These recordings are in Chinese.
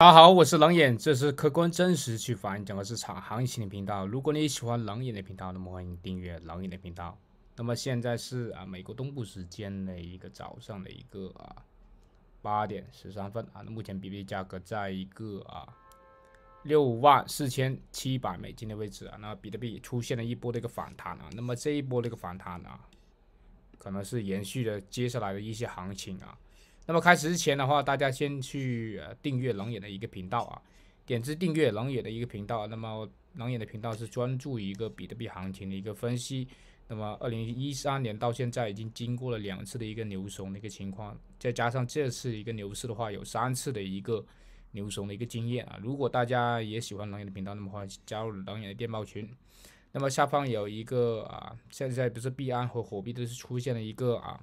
大家好，我是冷眼，这是客观真实去反映整个市场行情的频道。如果你喜欢冷眼的频道，那么欢迎订阅冷眼的频道。那么现在是啊，美国东部时间的一个早上的一个啊八点十三分啊。那目前比特币价格在一个啊六万四千七百美金的位置啊。那比特币出现了一波的一个反弹啊。那么这一波的一个反弹啊，可能是延续了接下来的一些行情啊。那么开始之前的话，大家先去订阅冷眼的一个频道啊，点击订阅冷眼的一个频道。那么冷眼的频道是专注于一个比特币行情的一个分析。那么二零一三年到现在已经经过了两次的一个牛熊的一个情况，再加上这次一个牛市的话，有三次的一个牛熊的一个经验啊。如果大家也喜欢冷眼的频道，那么欢迎加入冷眼的电报群。那么下方有一个啊，现在不是币安和火币都是出现了一个啊。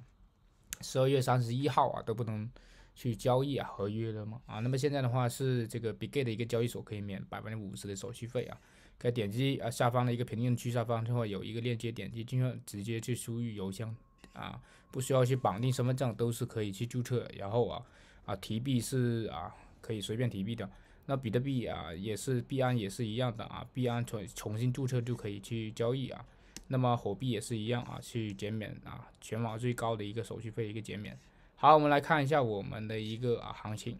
十二月三十一号啊都不能去交易啊合约了吗？啊，那么现在的话是这个 Bigate 的一个交易所可以免百分之五十的手续费啊。可以点击啊下方的一个评论区下方就会有一个链接，点击进入直接去输入邮箱啊，不需要去绑定身份证都是可以去注册。然后啊啊提币是啊可以随便提币的。那比特币啊也是币安也是一样的啊，币安重重新注册就可以去交易啊。那么火币也是一样啊，去减免啊全网最高的一个手续费一个减免。好，我们来看一下我们的一个啊行情。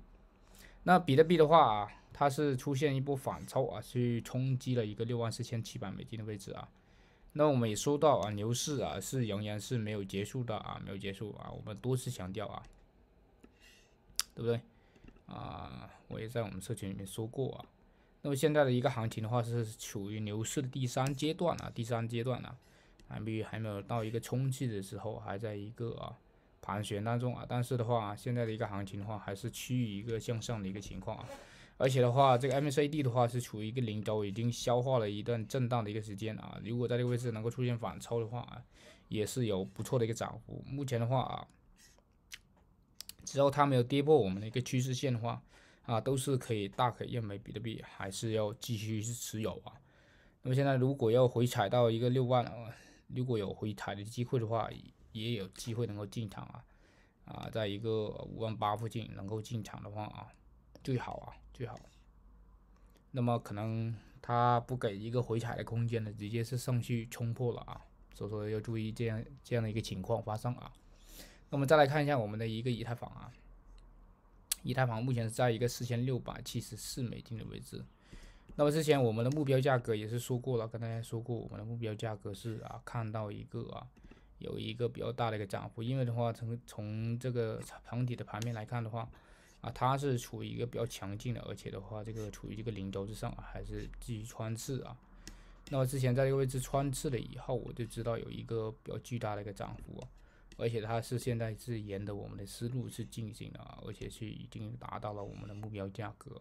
那比特币的话啊，它是出现一波反抽啊，去冲击了一个六万四千七百美金的位置啊。那我们也说到啊，牛市啊是仍然是没有结束的啊，没有结束啊，我们多次强调啊，对不对？啊，我也在我们社群里面说过啊。那么现在的一个行情的话是处于牛市的第三阶段啊，第三阶段，MB 还没有到一个冲击的时候，还在一个啊盘旋当中啊。但是的话，现在的一个行情的话还是趋于一个向上的一个情况啊。而且的话，这个 MACD 的话是处于一个零轴，已经消化了一段震荡的一个时间啊。如果在这个位置能够出现反抽的话，也是有不错的一个涨幅。目前的话啊，只要它没有跌破我们的一个趋势线的话。啊，都是可以大可以认为比特币还是要继续去持有啊。那么现在如果要回踩到一个六万，如果有回踩的机会的话，也有机会能够进场啊。啊，在一个五万八附近能够进场的话啊，最好啊，最好。那么可能它不给一个回踩的空间了，直接是上去冲破了啊。所以说要注意这样这样的一个情况发生啊。那么再来看一下我们的一个以太坊啊。一太坊目前是在一个四千六百七十四美金的位置。那么之前我们的目标价格也是说过了，跟大家说过，我们的目标价格是啊，看到一个啊，有一个比较大的一个涨幅。因为的话，从从这个盘底的盘面来看的话，啊，它是处于一个比较强劲的，而且的话，这个处于这个零轴之上，还是继续穿刺啊。那么之前在这个位置穿刺了以后，我就知道有一个比较巨大的一个涨幅。而且它是现在是沿着我们的思路去进行的，而且是已经达到了我们的目标价格。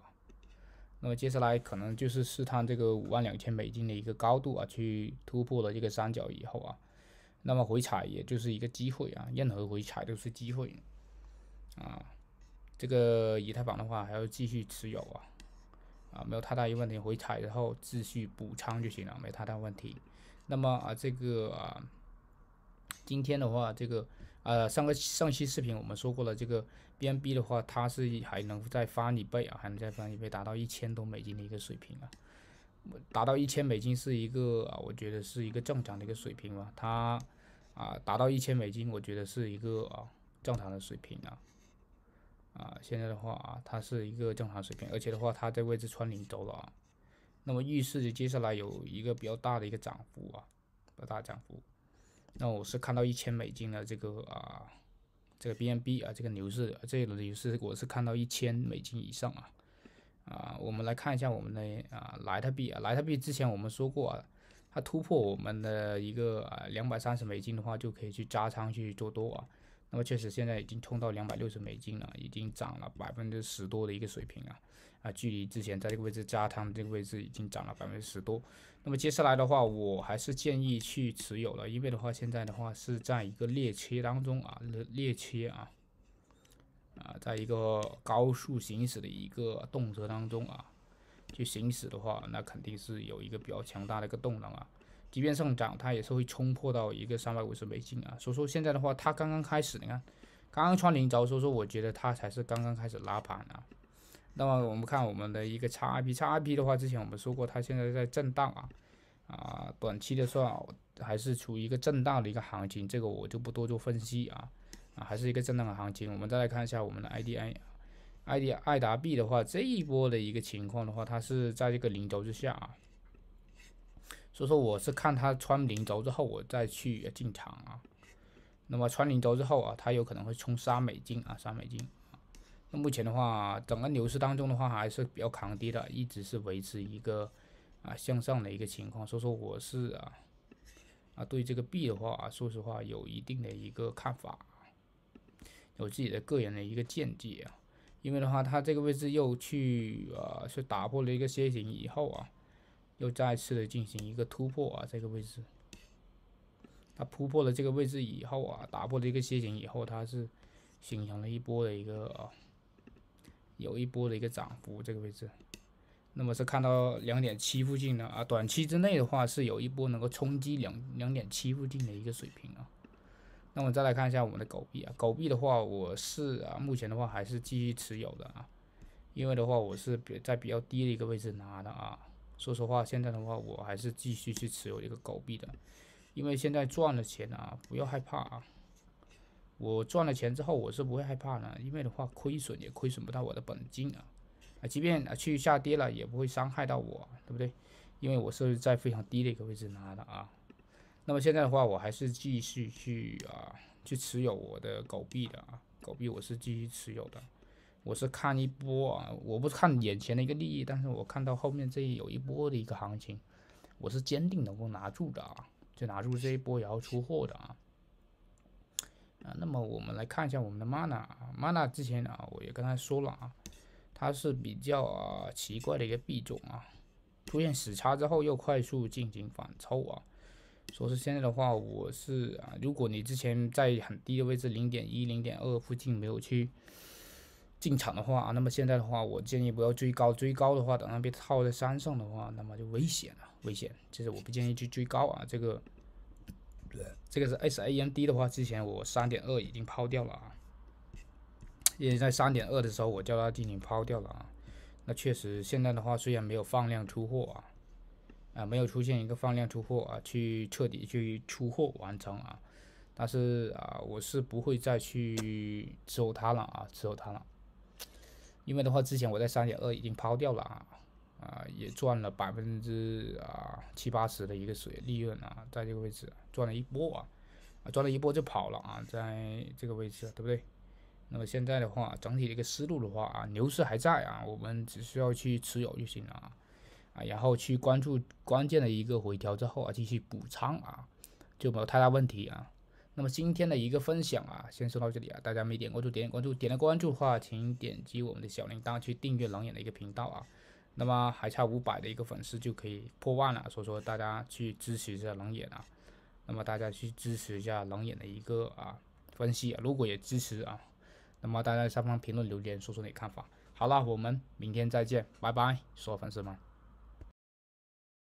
那么接下来可能就是试探这个五万两千美金的一个高度啊，去突破了这个三角以后啊，那么回踩也就是一个机会啊，任何回踩都是机会啊。这个以太坊的话还要继续持有啊，啊没有太大一问题，回踩然后继续补仓就行了，没太大问题。那么啊这个。啊。今天的话，这个呃，上个上期视频我们说过了，这个 BNB 的话，它是还能再翻一倍啊，还能再翻一倍，达到一千多美金的一个水平啊。达到一千美金是一个啊，我觉得是一个正常的一个水平啊，它啊，达到一千美金，我觉得是一个啊正常的水平啊。啊，现在的话，啊，它是一个正常水平，而且的话，它这个位置穿零轴了啊，那么预示着接下来有一个比较大的一个涨幅啊，比较大涨幅。那我是看到一千美金的这个啊，这个 BNB 啊，这个牛市这一轮牛市，我是看到一千美金以上啊，啊，我们来看一下我们的啊莱特币啊，莱特币之前我们说过啊，它突破我们的一个啊两百三十美金的话，就可以去加仓去做多啊。那么确实现在已经冲到两百六十美金了，已经涨了百分之十多的一个水平了，啊，距离之前在这个位置加仓这个位置已经涨了百分之十多。那么接下来的话，我还是建议去持有了，因为的话现在的话是在一个裂切当中啊，裂裂切啊，啊，在一个高速行驶的一个动车当中啊，去行驶的话，那肯定是有一个比较强大的一个动能啊。即便上涨，它也是会冲破到一个三百五十美金啊。所以说现在的话，它刚刚开始，你看，刚刚穿零轴，所以说我觉得它才是刚刚开始拉盘啊。那么我们看我们的一个 XRP，XRP 的话，之前我们说过，它现在在震荡啊，啊，短期的话还是处于一个震荡的一个行情，这个我就不多做分析啊，啊，还是一个震荡的行情。我们再来看一下我们的 i d i i d i 爱达币的话，这一波的一个情况的话，它是在这个零轴之下啊。所以说我是看它穿零轴之后，我再去进场啊。那么穿零轴之后啊，它有可能会冲三美金啊，三美金那目前的话，整个牛市当中的话还是比较抗跌的，一直是维持一个啊向上的一个情况。所以说我是啊啊对这个币的话啊，说实话有一定的一个看法，有自己的个人的一个见解啊。因为的话，它这个位置又去啊，是打破了一个楔形以后啊。又再次的进行一个突破啊，这个位置，它突破了这个位置以后啊，打破了一个楔形以后，它是形成了一波的一个啊，有一波的一个涨幅，这个位置，那么是看到两点七附近的啊，短期之内的话是有一波能够冲击两两点七附近的一个水平啊。那么再来看一下我们的狗币啊，狗币的话，我是啊，目前的话还是继续持有的啊，因为的话我是比在比较低的一个位置拿的啊。说实话，现在的话，我还是继续去持有一个狗币的，因为现在赚了钱啊，不要害怕啊。我赚了钱之后，我是不会害怕的，因为的话，亏损也亏损不到我的本金啊，啊，即便啊去下跌了，也不会伤害到我，对不对？因为我是在非常低的一个位置拿的啊。那么现在的话，我还是继续去啊，去持有我的狗币的啊，狗币我是继续持有的。我是看一波啊，我不是看眼前的一个利益，但是我看到后面这有一波的一个行情，我是坚定能够拿住的啊，就拿住这一波然后出货的啊。啊，那么我们来看一下我们的 Mana 啊，Mana 之前啊，我也刚才说了啊，它是比较啊奇怪的一个币种啊，出现死叉之后又快速进行反抽啊，说是现在的话我是啊，如果你之前在很低的位置零点一、零点二附近没有去。进场的话，那么现在的话，我建议不要追高，追高的话，等它被套在山上的话，那么就危险了，危险。其是我不建议去追高啊。这个，对，这个是 S A M D 的话，之前我三点二已经抛掉了啊，因为在三点二的时候，我叫他进行抛掉了啊。那确实，现在的话，虽然没有放量出货啊，啊，没有出现一个放量出货啊，去彻底去出货完成啊，但是啊，我是不会再去收它了啊，收它了。因为的话，之前我在三点二已经抛掉了啊，啊也赚了百分之啊七八十的一个水利润啊，在这个位置赚了一波啊，啊赚了一波就跑了啊，在这个位置对不对？那么现在的话，整体的一个思路的话啊，牛市还在啊，我们只需要去持有就行了啊，啊然后去关注关键的一个回调之后啊，继续补仓啊，就没有太大问题啊。那么今天的一个分享啊，先说到这里啊，大家没点关注，点点关注，点了关注的话，请点击我们的小铃铛去订阅冷眼的一个频道啊。那么还差五百的一个粉丝就可以破万了，所以说大家去支持一下冷眼啊。那么大家去支持一下冷眼的一个啊分析，啊，如果也支持啊，那么大家下方评论留言说说你看法。好了，我们明天再见，拜拜，所有粉丝们。